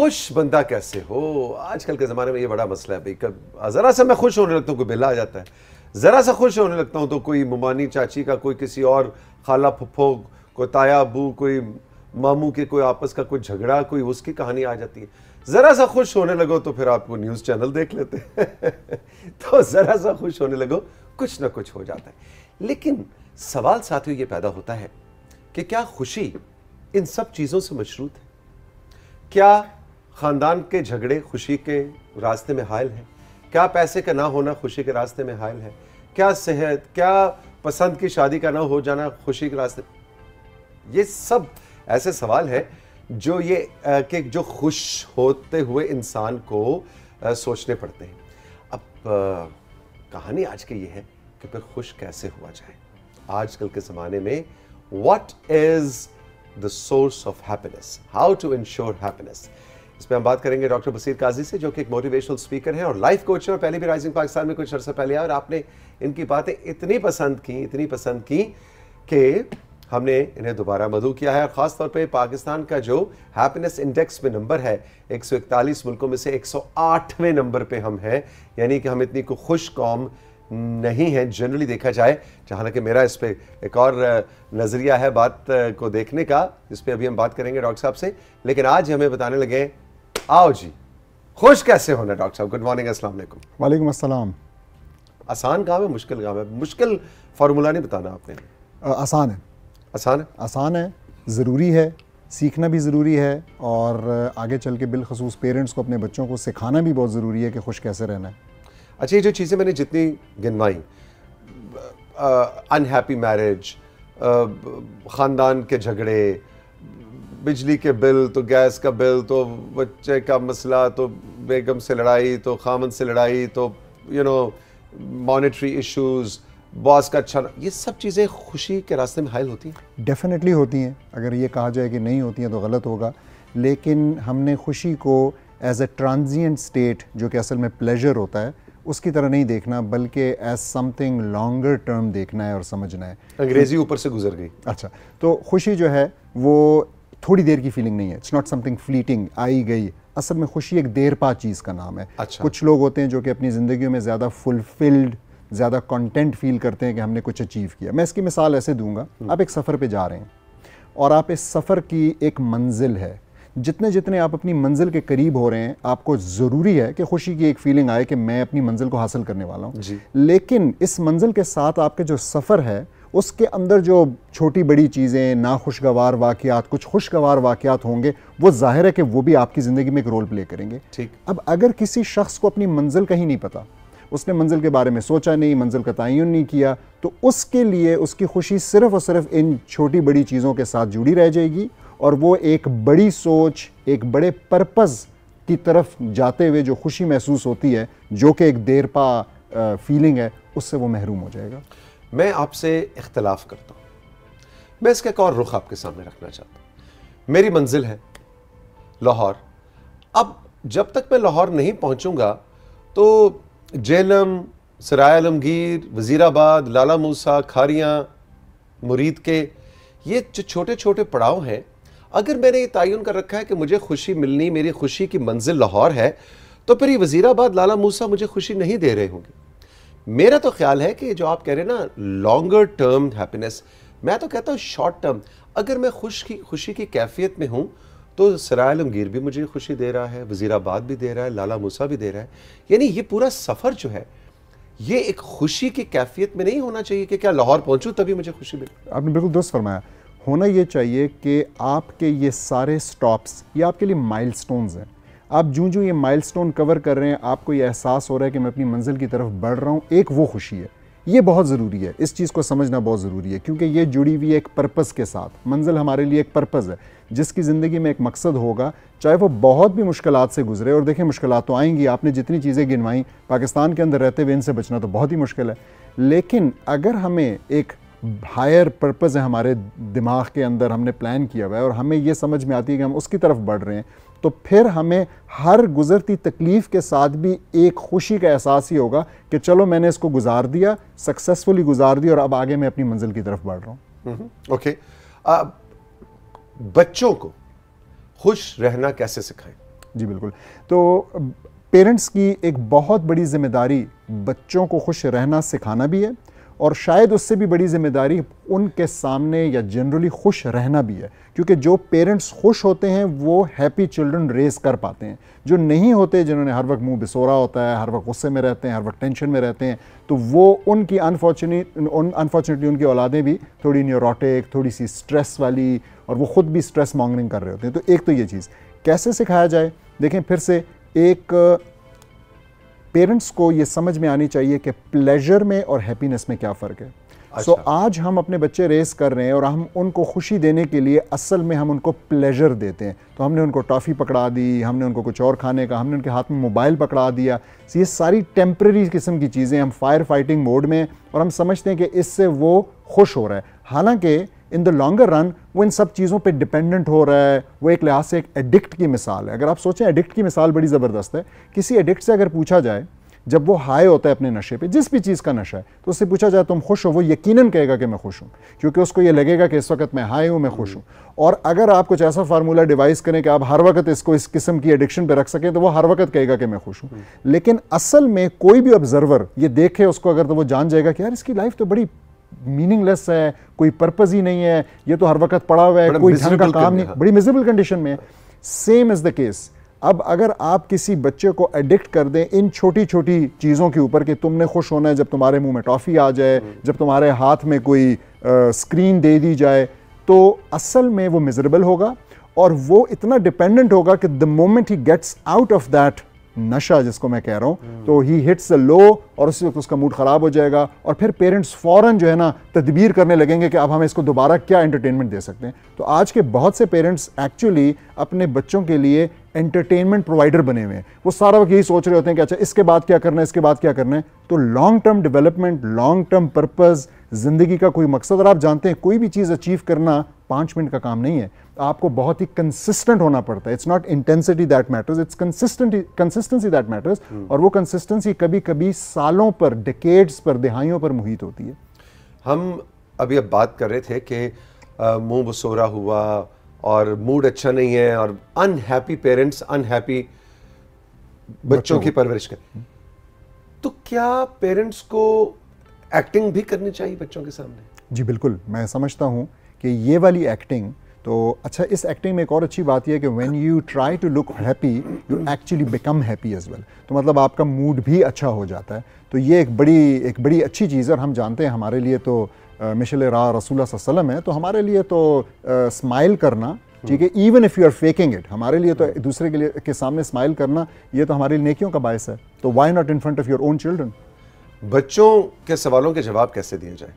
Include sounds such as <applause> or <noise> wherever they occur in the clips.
खुश बंदा कैसे हो आजकल के ज़माने में ये बड़ा मसला है भाई कब ज़रा सा मैं खुश होने लगता हूँ कोई बेला आ जाता है ज़रा सा खुश होने लगता हूँ तो कोई ममानी चाची का कोई किसी और खाला फुफो कोई ताया अबू कोई मामू के कोई आपस का कोई झगड़ा कोई उसकी कहानी आ जाती है ज़रा सा खुश होने लगो तो फिर आपको न्यूज़ चैनल देख लेते हैं <laughs> तो ज़रा सा खुश होने लगो कुछ ना कुछ हो जाता है लेकिन सवाल साथियों ये पैदा होता है कि क्या खुशी इन सब चीज़ों से मशरूत है क्या खानदान के झगड़े खुशी के रास्ते में हायल हैं क्या पैसे का ना होना खुशी के रास्ते में हायल है क्या सेहत क्या पसंद की शादी का ना हो जाना खुशी के रास्ते ये सब ऐसे सवाल हैं जो ये कि जो खुश होते हुए इंसान को आ, सोचने पड़ते हैं अब आ, कहानी आज की ये है कि फिर खुश कैसे हुआ जाए आजकल के ज़माने में what is the source of happiness how to ensure happiness इसमें हम बात करेंगे डॉक्टर बसीर काजी से जो कि एक मोटिवेशनल स्पीकर हैं और लाइफ कोच हैं और पहले भी राइजिंग पाकिस्तान में कुछ अर्सा पहले आया और आपने इनकी बातें इतनी पसंद की इतनी पसंद की कि हमने इन्हें दोबारा मधु किया है और ख़ास तौर पाकिस्तान का जो हैप्पीनेस इंडेक्स में नंबर है इकतालीस मुल्कों में से आठवें नंबर पर हम हैं यानी कि हम इतनी को खुश कौम नहीं है जनरली देखा जाए हालांकि मेरा इस पर एक और नज़रिया है बात को देखने का इस पर अभी हम बात करेंगे डॉक्टर साहब से लेकिन आज हमें बताने लगे आओ जी खुश कैसे होना डॉक्टर साहब गुड मॉर्निंग अस्सलाम वालेकुम वालेकुम अस्सलाम आसान काम है मुश्किल काम है मुश्किल फार्मूला नहीं बताना आपने आसान है आसान है आसान है ज़रूरी है सीखना भी ज़रूरी है और आगे चल के बिलखसूस पेरेंट्स को अपने बच्चों को सिखाना भी बहुत ज़रूरी है कि खुश कैसे रहना है अच्छा ये जो चीज़ें मैंने जितनी गिनवाई अनहैप्पी मैरिज ख़ानदान के झगड़े बिजली के बिल तो गैस का बिल तो बच्चे का मसला तो बेगम से लड़ाई तो खामन से लड़ाई तो you know monetary issues boss का अच्छा ये सब चीज़ें खुशी के रास्ते में हायल होती हैं डेफिनेटली होती हैं अगर ये कहा जाए कि नहीं होती हैं तो गलत होगा लेकिन हमने खुशी को एज ए ट्रांजिएंट स्टेट जो कि असल में प्लेजर होता है उसकी तरह नहीं देखना बल्कि एज समथिंग लॉन्गर टर्म देखना है और समझना है अंग्रेज़ी ऊपर से गुजर गई अच्छा तो खुशी जो है वो थोड़ी देर की फीलिंग नहीं है इट्स नॉट समथिंग फ्लीटिंग आई गई असल में खुशी एक देर पा चीज़ का नाम है अच्छा। कुछ लोग होते हैं जो कि अपनी ज़िंदगी में ज़्यादा फुलफिल्ड ज़्यादा कंटेंट फील करते हैं कि हमने कुछ अचीव किया मैं इसकी मिसाल ऐसे दूंगा हम्म। आप एक सफ़र पे जा रहे हैं और आप इस सफ़र की एक मंजिल है जितने जितने आप अपनी मंजिल के करीब हो रहे हैं आपको ज़रूरी है कि खुशी की एक फीलिंग आए कि मैं अपनी मंजिल को हासिल करने वाला हूँ लेकिन इस मंजिल के साथ आपके जो सफ़र है उसके अंदर जो छोटी बड़ी चीज़ें नाखुशगवार वाक़ात कुछ खुशगवार वाक़ात होंगे वो जाहिर है कि वो भी आपकी ज़िंदगी में एक रोल प्ले करेंगे ठीक अब अगर किसी शख्स को अपनी मंजिल का ही नहीं पता उसने मंजिल के बारे में सोचा नहीं मंजिल का तयन नहीं किया तो उसके लिए उसकी खुशी सिर्फ और सिर्फ इन छोटी बड़ी चीज़ों के साथ जुड़ी रह जाएगी और वो एक बड़ी सोच एक बड़े पर्पज़ की तरफ जाते हुए जो खुशी महसूस होती है जो कि एक देर पा फीलिंग है उससे वो महरूम हो जाएगा मैं आपसे इख्तलाफ करता हूँ मैं इसका एक और रुख आपके सामने रखना चाहता हूँ मेरी मंजिल है लाहौर अब जब तक मैं लाहौर नहीं पहुँचूँगा तो जेलम सराय आलमगीर वज़ीराबाद लाला मूसा खारियाँ मुरीद के ये जो छोटे छोटे पड़ाव हैं अगर मैंने ये तयन कर रखा है कि मुझे खुशी मिलनी मेरी खुशी की मंजिल लाहौर है तो फिर ये वज़ीराबाद लाला मूसा मुझे खुशी नहीं दे रहे होंगे मेरा तो ख्याल है कि जो आप कह रहे हैं ना लॉन्गर टर्म हैप्पीनेस मैं तो कहता हूँ शॉर्ट टर्म अगर मैं खुश की खुशी की कैफियत में हूँ तो सराय आलमगीर भी मुझे खुशी दे रहा है वज़ीराबाद भी दे रहा है लाला मूसा भी दे रहा है यानी ये पूरा सफ़र जो है ये एक खुशी की कैफियत में नहीं होना चाहिए कि क्या लाहौर पहुँचूँ तभी मुझे खुशी मिले आपने बिल्कुल दुरुस्त फरमाया होना ये चाहिए कि आपके ये सारे स्टॉप्स ये आपके लिए माइलस्टोन्स हैं आप जूँ जूँ ये माइलस्टोन कवर कर रहे हैं आपको ये एहसास हो रहा है कि मैं अपनी मंजिल की तरफ बढ़ रहा हूँ एक वो खुशी है ये बहुत ज़रूरी है इस चीज़ को समझना बहुत ज़रूरी है क्योंकि ये जुड़ी हुई है एक पर्पज़ के साथ मंजिल हमारे लिए एक पर्पज़ है जिसकी ज़िंदगी में एक मकसद होगा चाहे वो बहुत भी मुश्किल से गुजरे और देखें मुश्किल तो आएंगी आपने जितनी चीज़ें गिनवाई पाकिस्तान के अंदर रहते हुए इनसे बचना तो बहुत ही मुश्किल है लेकिन अगर हमें एक हायर पर्पज़ है हमारे दिमाग के अंदर हमने प्लान किया हुआ है और हमें ये समझ में आती है कि हम उसकी तरफ बढ़ रहे हैं तो फिर हमें हर गुज़रती तकलीफ़ के साथ भी एक खुशी का एहसास ही होगा कि चलो मैंने इसको गुजार दिया सक्सेसफुली गुजार दिया और अब आगे मैं अपनी मंजिल की तरफ बढ़ रहा हूँ ओके हम्म, हम्म, बच्चों को खुश रहना कैसे सिखाएं जी बिल्कुल तो पेरेंट्स की एक बहुत बड़ी जिम्मेदारी बच्चों को खुश रहना सिखाना भी है और शायद उससे भी बड़ी जिम्मेदारी उनके सामने या जनरली खुश रहना भी है क्योंकि जो पेरेंट्स खुश होते हैं वो हैप्पी चिल्ड्रन रेस कर पाते हैं जो नहीं होते जिन्होंने हर वक्त मुंह बिसोरा होता है हर वक्त गुस्से में रहते हैं हर वक्त टेंशन में रहते हैं तो वो उनकी अनफॉर्चुनेट अनफॉर्चुनेटली उनकी औलादें भी थोड़ी न्यूरोटिक थोड़ी सी स्ट्रेस वाली और वो ख़ुद भी स्ट्रेस मॉन्गरिंग कर रहे होते हैं तो एक तो ये चीज़ कैसे सिखाया जाए देखें फिर से एक पेरेंट्स को ये समझ में आनी चाहिए कि प्लेजर में और हैप्पीनेस में क्या फ़र्क है सो अच्छा। so, आज हम अपने बच्चे रेस कर रहे हैं और हम उनको खुशी देने के लिए असल में हम उनको प्लेजर देते हैं तो हमने उनको टॉफ़ी पकड़ा दी हमने उनको कुछ और खाने का हमने उनके हाथ में मोबाइल पकड़ा दिया so, ये सारी टेम्प्रेरी किस्म की चीज़ें हम फायर फाइटिंग मोड में और हम समझते हैं कि इससे वो खुश हो रहा है हालांकि इन द लॉन्गर रन वो इन सब चीज़ों पे डिपेंडेंट हो रहा है वो एक लिहाज से एक एडिक्ट की मिसाल है अगर आप सोचें एडिक्ट की मिसाल बड़ी ज़बरदस्त है किसी एडिक्ट से अगर पूछा जाए जब वो हाई होता है अपने नशे पे जिस भी चीज़ का नशा है तो उससे पूछा जाए तुम खुश हो वो यकीनन कहेगा कि मैं खुश हूँ क्योंकि उसको ये लगेगा कि इस वक्त मैं हाई हूँ मैं खुश हूँ और अगर आप कुछ ऐसा फार्मूला डिवाइस करें कि आप हर वक्त इसको इस किस्म की एडिक्शन पे रख सकें तो वो हर वक्त कहेगा कि मैं खुश हूँ लेकिन असल में कोई भी ऑब्जर्वर ये देखे उसको अगर तो वो जान जाएगा कि यार इसकी लाइफ तो बड़ी मीनिंगलेस है कोई पर्पज ही नहीं है ये तो हर वक्त पड़ा हुआ है कोई ढंग का काम नहीं बड़ी मिजरेबल कंडीशन में सेम इज द केस अब अगर आप किसी बच्चे को एडिक्ट कर दें इन छोटी छोटी चीज़ों के ऊपर कि तुमने खुश होना है जब तुम्हारे मुंह में टॉफ़ी आ जाए हम्म। जब तुम्हारे हाथ में कोई आ, स्क्रीन दे दी जाए तो असल में वो मिजरेबल होगा और वो इतना डिपेंडेंट होगा कि the moment he gets out of that नशा जिसको मैं कह रहा हूँ तो ही हिट्स अ लो और उसी वक्त उसका मूड ख़राब हो जाएगा और फिर पेरेंट्स फ़ौरन जो है ना तदबीर करने लगेंगे कि अब हम इसको दोबारा क्या एंटरटेनमेंट दे सकते हैं तो आज के बहुत से पेरेंट्स एक्चुअली अपने बच्चों के लिए एंटरटेनमेंट प्रोवाइडर बने हुए हैं वो सारा वक्त यही सोच रहे होते हैं कि अच्छा इसके बाद क्या करना है इसके बाद क्या करना है तो long term development long term purpose ज़िंदगी का कोई मकसद और आप जानते हैं कोई भी चीज़ अचीव करना पाँच मिनट का काम नहीं है आपको बहुत ही कंसिस्टेंट होना पड़ता है it's not intensity that matters it's consistent consistency that matters और वो कंसिस्टेंसी कभी कभी सालों पर डिकेड्स पर दिहाइयों पर मुहित होती है हम अभी अब बात कर रहे थे कि मुंह बसोरा हुआ और मूड अच्छा नहीं है और अनहैप्पी पेरेंट्स अनहैप्पी बच्चों की परवरिश कर hmm. तो क्या पेरेंट्स को एक्टिंग भी करनी चाहिए बच्चों के सामने जी बिल्कुल मैं समझता हूँ कि ये वाली एक्टिंग तो अच्छा इस एक्टिंग में एक और अच्छी बात यह है कि when you try to look happy you actually become happy as well तो मतलब आपका मूड भी अच्छा हो जाता है तो ये एक बड़ी एक बड़ी अच्छी चीज़ है और हम जानते हैं हमारे लिए तो मिशल रा रसूल वसलम है तो हमारे लिए तो स्माइल करना ठीक है even if you are faking it हमारे लिए तो दूसरे के लिए के सामने स्माइल करना ये तो हमारे लिए नेकियों का बायस है तो why not in front of your own children बच्चों के सवालों के जवाब कैसे दिए जाए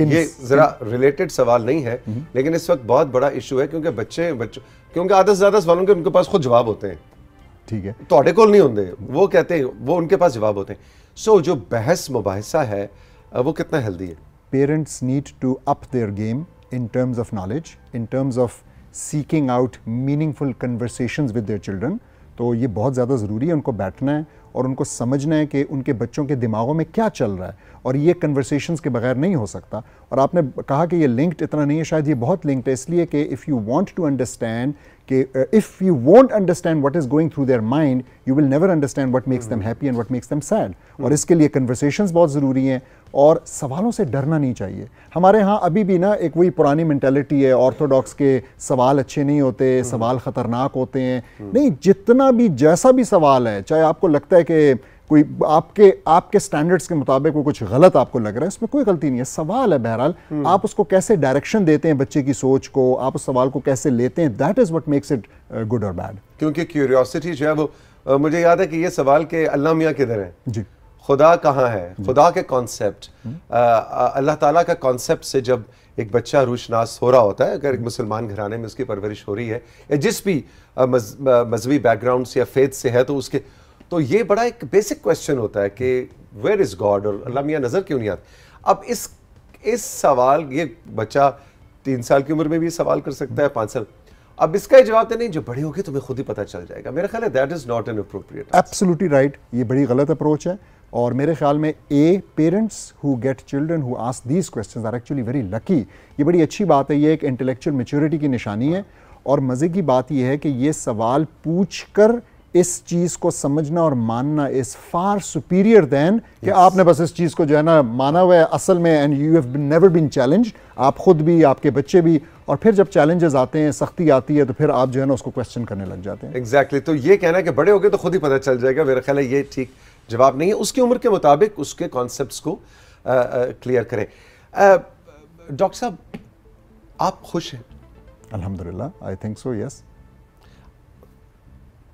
ये जरा रिलेटेड सवाल नहीं है हम्म। लेकिन इस वक्त बहुत बड़ा इशू है क्योंकि बच्चे बच्चों क्योंकि आधे से ज्यादा सवालों के उनके पास खुद जवाब होते हैं ठीक है थोड़े तो कोल नहीं होंगे वो कहते हैं वो उनके पास जवाब होते हैं सो जो बहस मुबासा है वो कितना हेल्दी है parents need to up their game in terms of knowledge in terms of seeking out meaningful conversation with their children तो ये बहुत ज़्यादा ज़रूरी है उनको बैठना है और उनको समझना है कि उनके बच्चों के दिमागों में क्या चल रहा है और ये कन्वर्सेशन के बगैर नहीं हो सकता और आपने कहा कि ये लिंक्ड इतना नहीं है शायद ये बहुत लिंक्ड है इसलिए कि if you want to understand कि if you want understand what is going through their mind you will never understand what makes them happy and what makes them sad और hmm. इसके लिए कन्वर्सेशन बहुत ज़रूरी हैं और सवालों से डरना नहीं चाहिए हमारे यहाँ अभी भी ना एक वही पुरानी मैंटेलिटी है ऑर्थोडॉक्स के सवाल अच्छे नहीं होते हम्म। सवाल ख़तरनाक होते हैं हम्म। नहीं जितना भी जैसा भी सवाल है चाहे आपको लगता है कि कोई आपके आपके स्टैंडर्ड्स के मुताबिक वो कुछ गलत आपको लग रहा है इसमें कोई गलती नहीं है सवाल है बहरहाल हम्म। आप उसको कैसे डायरेक्शन देते हैं बच्चे की सोच को आप उस सवाल को कैसे लेते हैं that is what makes it good और बैड क्योंकि क्यूरियोसिटी जो है वो मुझे याद है कि ये सवाल के अल्लाह मियाँ किधर हैं जी खुदा कहाँ है खुदा के कॉन्सेप्ट हम्म। अल्लाह ताला का कॉन्सेप्ट से जब एक बच्चा रूशनास हो रहा होता है अगर एक हम्म। मुसलमान घराने में उसकी परवरिश हो रही है या जिस भी मजहबी बैकग्राउंड से या फेथ से है तो उसके तो ये बड़ा एक बेसिक क्वेश्चन होता है कि वेयर इज़ गॉड और अल्लाह मियाँ नज़र क्यों नहीं आता अब इस इस सवाल ये बच्चा तीन साल की उम्र में भी सवाल कर सकता है हम्म। पाँच साल अब इसका जवाब तो नहीं जो बड़े होगी तुम्हें खुद ही पता चल जाएगा मेरा ख्याल है that is not an appropriate absolutely right ये बड़ी गलत अप्रोच है और मेरे ख्याल में a parents who get children who ask these question are actually very lucky ये बड़ी अच्छी बात है ये एक इंटेलेक्चुअल मेच्योरिटी की निशानी है और मज़े की बात यह है कि ये सवाल पूछ कर इस चीज़ को समझना और मानना is far superior than yes. कि आपने बस इस चीज़ को जो है ना माना हुआ है असल में and you have never been challenge आप खुद भी आपके बच्चे भी और फिर जब चैलेंजेस आते हैं सख्ती आती है तो फिर आप जो है ना उसको क्वेश्चन करने लग जाते हैं एग्जैक्टली exactly. तो ये कहना है कि बड़े हो गए तो खुद ही पता चल जाएगा मेरा ख्याल है ये ठीक जवाब नहीं है उसकी उम्र के मुताबिक उसके कॉन्सेप्ट को क्लियर करें डॉक्टर साहब आप खुश हैं अल्हम्दुलिल्लाह I think so yes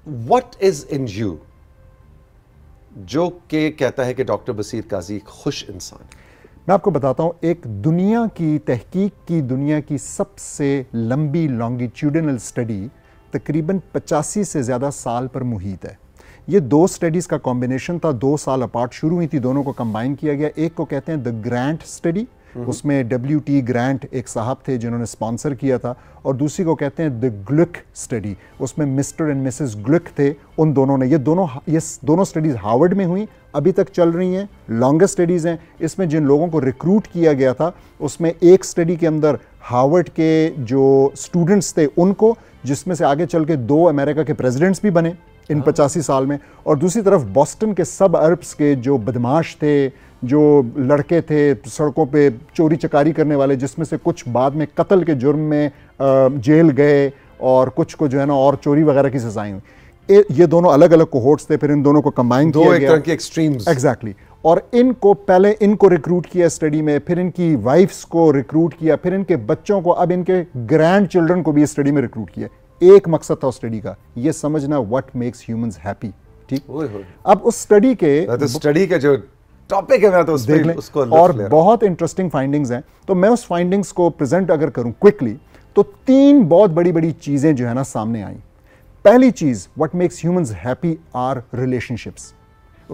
what is in you जो के कहता है कि डॉक्टर बसीर काजी खुश इंसान है मैं आपको बताता हूं एक दुनिया की तहकीक की दुनिया की सबसे लंबी लॉन्गिट्यूडनल स्टडी तकरीबन पचासी से ज़्यादा साल पर मुहित है ये दो स्टडीज़ का कॉम्बिनेशन था दो साल अपार्ट शुरू हुई थी दोनों को कंबाइन किया गया एक को कहते हैं द ग्रांट स्टडी उसमें डब्ल्यू टी ग्रांट एक साहब थे जिन्होंने स्पॉन्सर किया था और दूसरी को कहते हैं द ग्लुक स्टडी उसमें मिस्टर एंड मिसेस ग्लुक थे उन दोनों ने ये दोनों ये दोनों स्टडीज़ हार्वर्ड में हुई अभी तक चल रही हैं लॉन्गेस्ट स्टडीज़ हैं इसमें जिन लोगों को रिक्रूट किया गया था उसमें एक स्टडी के अंदर हार्वर्ड के जो स्टूडेंट्स थे उनको जिसमें से आगे चल के दो अमेरिका के प्रेजिडेंट्स भी बने इन पचासी साल में और दूसरी तरफ बॉस्टन के सब अरब्स के जो बदमाश थे जो लड़के थे सड़कों पे चोरी चकारी करने वाले जिसमें से कुछ बाद में कत्ल के जुर्म में जेल गए और कुछ को जो है ना और चोरी वगैरह की सजाएं हुई ये दोनों अलग अलग कोहोर्ट्स थे फिर इन दोनों को कंबाइन दो किया एक तरह एक्सट्रीम्स एग्जैक्टली और इनको पहले इनको रिक्रूट किया स्टडी में फिर इनकी वाइफ्स को रिक्रूट किया फिर इनके बच्चों को अब इनके ग्रैंड चिल्ड्रन को भी स्टडी में रिक्रूट किया एक मकसद था उस स्टडी का ये समझना व्हाट मेक्स ह्यूमंस हैप्पी ठीक अब उस स्टडी के स्टडी तो के जो टॉपिक है मैं तो देख ले, उसको और बहुत इंटरेस्टिंग फाइंडिंग्स हैं तो मैं उस फाइंडिंग्स को प्रेजेंट अगर करूं क्विकली तो तीन बहुत बड़ी बड़ी चीज़ें जो है ना सामने आई पहली चीज़ what makes humans happy are relationships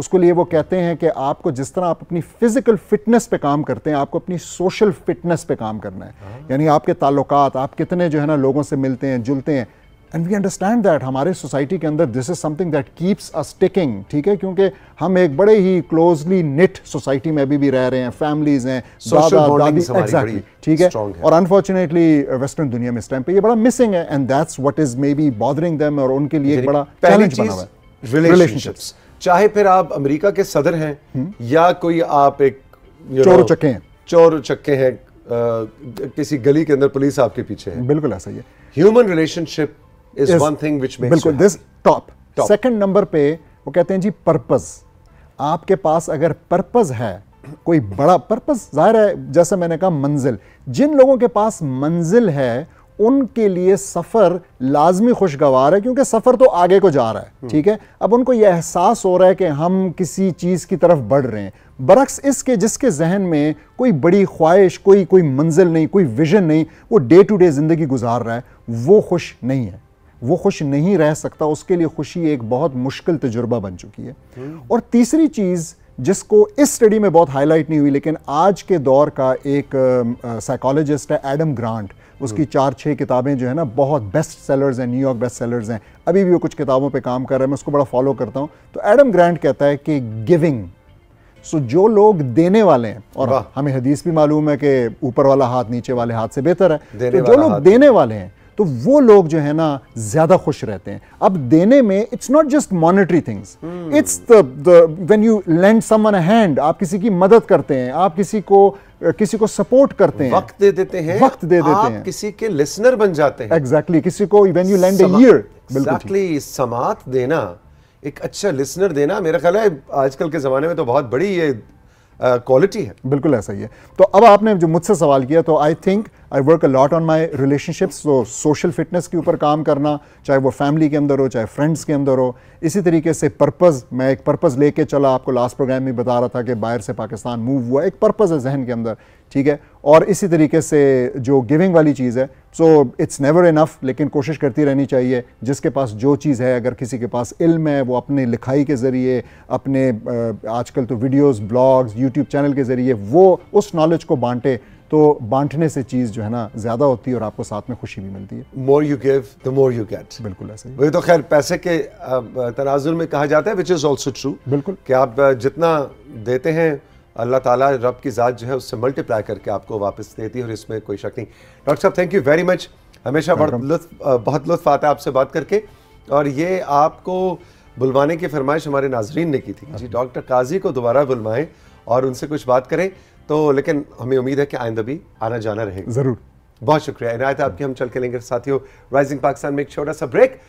उसको लिए वो कहते हैं कि आपको जिस तरह आप अपनी फ़िज़िकल फ़िटनेस पे काम करते हैं आपको अपनी सोशल फ़िटनेस पे काम करना है हाँ। यानी आपके ताल्लुक आप कितने जो है ना लोगों से मिलते हैं जुलते हैं एंड वी अंडरस्टैंड दैट हमारे सोसाइटी के अंदर this is something that keeps a sticking ठीक है क्योंकि हम एक बड़े ही क्लोजली निट सोसाइटी में अभी भी रह रहे हैं फैमिलीज हैं एग्जैक्टली ठीक है और अनफॉर्चुनेटली वेस्टर्न uh, दुनिया में इस टाइम पे ये बड़ा मिसिंग है and that's what is maybe bothering them और उनके लिए एक बड़ा चैलेंज बना हुआ है रिलेशनशिप्स चाहे फिर आप अमेरिका के सदर हैं हम्म। या कोई आप एक चोर चक्के हैं चोर चक्के हैं किसी गली के अंदर पुलिस आपके पीछे है बिल्कुल ऐसा ही है human relationship is one thing which makes बिल्कुल दिस टॉप सेकंड नंबर पे वो कहते हैं जी पर्पस आपके पास अगर पर्पस है कोई बड़ा पर्पस जाहिर है जैसे मैंने कहा मंजिल जिन लोगों के पास मंजिल है उनके लिए सफ़र लाजमी खुशगवार है क्योंकि सफ़र तो आगे को जा रहा है हम्म। ठीक है अब उनको यह एहसास हो रहा है कि हम किसी चीज़ की तरफ बढ़ रहे हैं बरक्स इसके जिसके जहन में कोई बड़ी ख्वाहिश कोई कोई मंजिल नहीं कोई विजन नहीं वो डे टू डे ज़िंदगी गुजार रहा है वो खुश नहीं है वो खुश नहीं रह सकता उसके लिए खुशी एक बहुत मुश्किल तजुर्बा बन चुकी है हम्म। और तीसरी चीज़ जिसको इस स्टडी में बहुत हाईलाइट नहीं हुई लेकिन आज के दौर का एक साइकोलॉजिस्ट है एडम ग्रांट उसकी चार छः किताबें जो है ना बहुत बेस्ट सेलर्स हैं न्यूयॉर्क बेस्ट सेलर्स हैं अभी भी वो कुछ किताबों पे काम कर रहा है मैं उसको बड़ा फॉलो करता हूँ तो एडम ग्रैंड कहता है कि गिविंग सो जो लोग देने वाले हैं और हमें हदीस भी मालूम है कि ऊपर वाला हाथ नीचे वाले हाथ से बेहतर है तो जो लोग देने वाले हैं तो वो लोग जो है ना ज्यादा खुश रहते हैं अब देने में it's not just monetary things it's the when you lend someone a hand आप किसी की मदद करते हैं आप किसी को किसी को सपोर्ट करते हैं वक्त दे देते हैं वक्त दे देते हैं किसी के लिसनर बन जाते हैं एग्जैक्टली किसी को even you lend ear exactly समात देना एक अच्छा लिसनर देना मेरा ख्याल है आजकल के ज़माने में तो बहुत बड़ी ये क्वालिटी है बिल्कुल ऐसा ही है तो अब आपने जो मुझसे सवाल किया तो I think I work a lot on my relationships तो सोशल फिटनेस के ऊपर काम करना चाहे वो फैमिली के अंदर हो चाहे फ्रेंड्स के अंदर हो इसी तरीके से पर्पज़ मैं एक पर्पज़ लेके चला आपको लास्ट प्रोग्राम में बता रहा था कि बाहर से पाकिस्तान मूव हुआ एक पर्पज़ है जहन के अंदर ठीक है और इसी तरीके से जो गिविंग वाली चीज़ है सो इट्स नेवर इनफ लेकिन कोशिश करती रहनी चाहिए जिसके पास जो चीज़ है अगर किसी के पास इल्म है वो अपने लिखाई के ज़रिए अपने आजकल तो वीडियोस ब्लॉग्स यूट्यूब चैनल के ज़रिए वो उस नॉलेज को बांटे तो बांटने से चीज़ जो है ना ज़्यादा होती है और आपको साथ में खुशी भी मिलती है more you give the more you get बिल्कुल ऐसे ही तो खैर पैसे के तनाजुर में कहा जाता है विच इज़ ऑल्सो ट्रू बिल्कुल कि आप जितना देते हैं अल्लाह ताला रब की ज़ात जो है उससे मल्टीप्लाई करके आपको वापस देती है और इसमें कोई शक नहीं डॉक्टर साहब थैंक यू वेरी मच हमेशा बड़ा लुत्फ बहुत लुत्फ आता है आपसे बात करके और ये आपको बुलवाने की फरमाइश हमारे नाजरीन ने की थी हाँ। जी डॉक्टर काजी को दोबारा बुलवाएं और उनसे कुछ बात करें तो लेकिन हमें उम्मीद है कि आइंदा भी आना जाना रहेगा ज़रूर बहुत शुक्रिया इनायत आपकी हम चल के लेंगे साथियों राइजिंग पाकिस्तान में एक छोटा सा ब्रेक